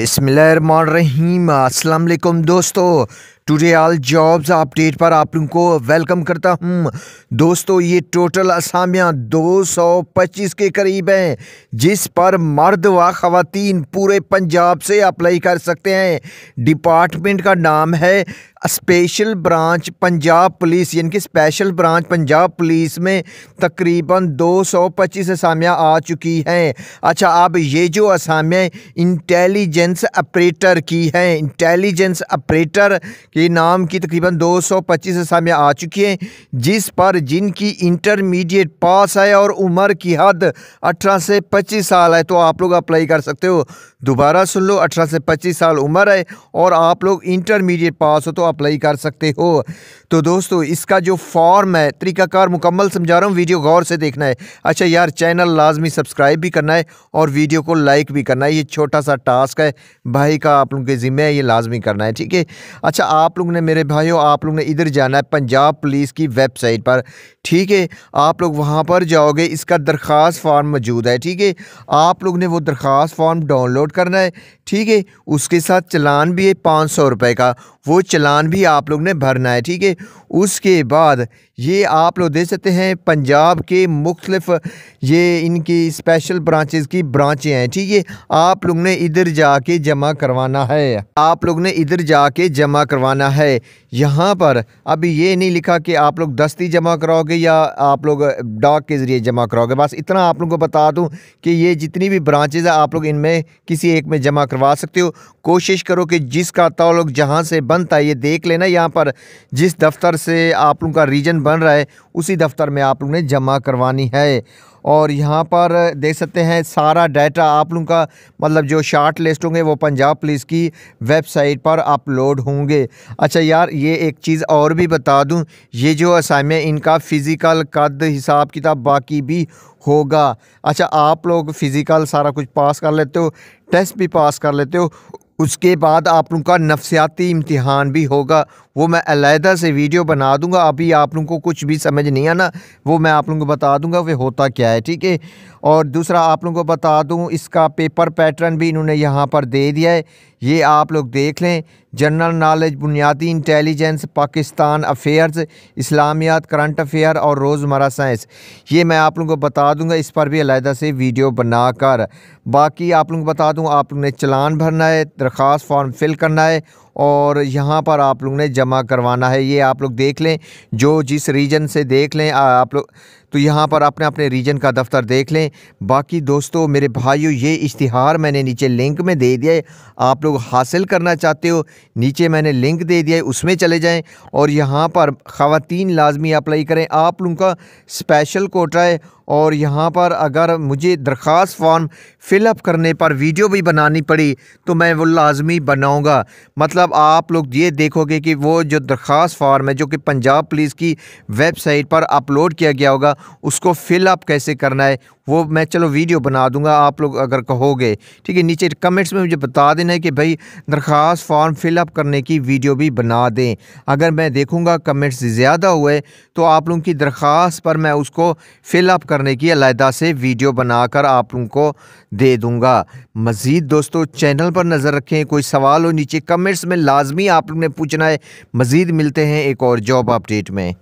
बिसमीम अस्सलाम वालेकुम दोस्तों टुडे ऑल जॉब्स अपडेट पर आप लोगों को वेलकम करता हूं दोस्तों ये टोटल असामियाँ 225 के करीब हैं जिस पर मर्द व ख़वान पूरे पंजाब से अप्लाई कर सकते हैं डिपार्टमेंट का नाम है स्पेशल ब्रांच पंजाब पुलिस यानी कि स्पेशल ब्रांच पंजाब पुलिस में तकरीबन 225 असामियाँ आ चुकी हैं अच्छा अब ये जो असामियाँ इंटेलिजेंस ऑपरेटर की हैं इंटेलिजेंस ऑपरेटर के के नाम की तकरीबन 225 सौ सामने आ चुकी हैं जिस पर जिनकी इंटरमीडिएट पास है और उम्र की हद 18 से 25 साल है तो आप लोग अप्लाई कर सकते हो दोबारा सुन लो 18 से 25 साल उम्र है और आप लोग इंटरमीडिएट पास हो तो अप्लाई कर सकते हो तो दोस्तों इसका जो फॉर्म है तरीकाकार मुकम्मल समझा रहा हूँ वीडियो गौर से देखना है अच्छा यार चैनल लाजमी सब्सक्राइब भी करना है और वीडियो को लाइक भी करना है ये छोटा सा टास्क है भाई का आप लोगों के ज़िम्मे है ये लाजमी करना है ठीक है अच्छा आप लोग ने मेरे भाइयों आप लोग ने इधर जाना है पंजाब पुलिस की वेबसाइट पर ठीक है आप लोग वहाँ पर जाओगे इसका दरख्वास फॉर्म मौजूद है ठीक है आप लोग ने वो दरख्वास फॉर्म डाउनलोड करना है ठीक है उसके साथ चलान भी है पाँच सौ रुपये का वो चलान भी आप लोग ने भरना है ठीक है उसके बाद ये आप लोग देख सकते हैं पंजाब के मुख्तलफ ये इनकी स्पेशल ब्रांचेस की ब्रांचें हैं ठीक है आप लोग ने इधर जाके जमा करवाना है आप लोग ने इधर जाके जमा करवाना करवाना है यहाँ पर अभी ये नहीं लिखा कि आप लोग दस्ती जमा कराओगे या आप लोग डाक के ज़रिए जमा कराओगे बस इतना आप लोगों को बता दूँ कि ये जितनी भी ब्रांचेज़ है आप लोग इनमें किसी एक में जमा करवा सकते हो कोशिश करो कि जिसका लोग जहाँ से बनता है ये देख लेना यहाँ पर जिस दफ्तर से आप लोगों का रीजन बन रहा है उसी दफ्तर में आप लोगों ने जमा करवानी है और यहाँ पर देख सकते हैं सारा डाटा आप लोगों का मतलब जो शार्ट लिस्ट होंगे वो पंजाब पुलिस की वेबसाइट पर अपलोड होंगे अच्छा यार ये एक चीज़ और भी बता दूँ ये जो असामियाँ इनका फ़िज़िकल कद हिसाब किताब बाकी भी होगा अच्छा आप लोग फ़िज़िकल सारा कुछ पास कर लेते हो टेस्ट भी पास कर लेते हो उसके बाद आप लोगों का नफसियाती इम्तहान भी होगा वो मैं अलहदा से वीडियो बना दूंगा अभी आप लोगों को कुछ भी समझ नहीं आना वो मैं आप लोगों को बता दूंगा वे होता क्या है ठीक है और दूसरा आप लोगों को बता दूं इसका पेपर पैटर्न भी इन्होंने यहाँ पर दे दिया है ये आप लोग देख लें जनरल नॉलेज बुनियादी इंटेलिजेंस पाकिस्तान अफेयर्स इस्लामियात करंट अफेयर और रोज़मर्रा साइंस ये मैं आप लोगों को बता दूंगा इस पर भी अलहदा से वीडियो बनाकर बाकी आप लोगों को बता दूँ आप लोगों ने चलान भरना है दरख्वास्त फॉर्म फिल करना है और यहाँ पर आप लोगों ने जमा जमा करवाना है ये आप लोग देख लें जो जिस रीजन से देख लें आप लोग तो यहाँ पर अपने अपने रीजन का दफ्तर देख लें बाकी दोस्तों मेरे भाइयों ये इश्तिहार मैंने नीचे लिंक में दे दिया है आप लोग हासिल करना चाहते हो नीचे मैंने लिंक दे दिया है उसमें चले जाएँ और यहाँ पर ख़वान लाजमी अप्लाई करें आप लोगों का स्पेशल कोटा है और यहाँ पर अगर मुझे दरख्वास फॉर्म फिलअप करने पर वीडियो भी बनानी पड़ी तो मैं वो लाजमी बनाऊँगा मतलब आप लोग ये देखोगे कि वो जो दरख्वास फॉर्म है जो कि पंजाब पुलिस की वेबसाइट पर अपलोड किया गया होगा उसको फिलअप कैसे करना है वो मैं चलो वीडियो बना दूंगा आप लोग अगर कहोगे ठीक है नीचे कमेंट्स में मुझे बता देना है कि भाई दरख्वास्त फॉर्म फिलअप करने की वीडियो भी बना दें अगर मैं देखूंगा कमेंट्स ज़्यादा हुए तो आप लोगों की दरख्वास्त पर मैं उसको फिलअप करने की अलहदा से वीडियो बनाकर आप लोगों को दे दूँगा मज़ीद दोस्तों चैनल पर नज़र रखें कोई सवाल हो नीचे कमेंट्स में लाजमी आप लोग ने पूछना है मज़ीद मिलते हैं एक और जॉब अपडेट में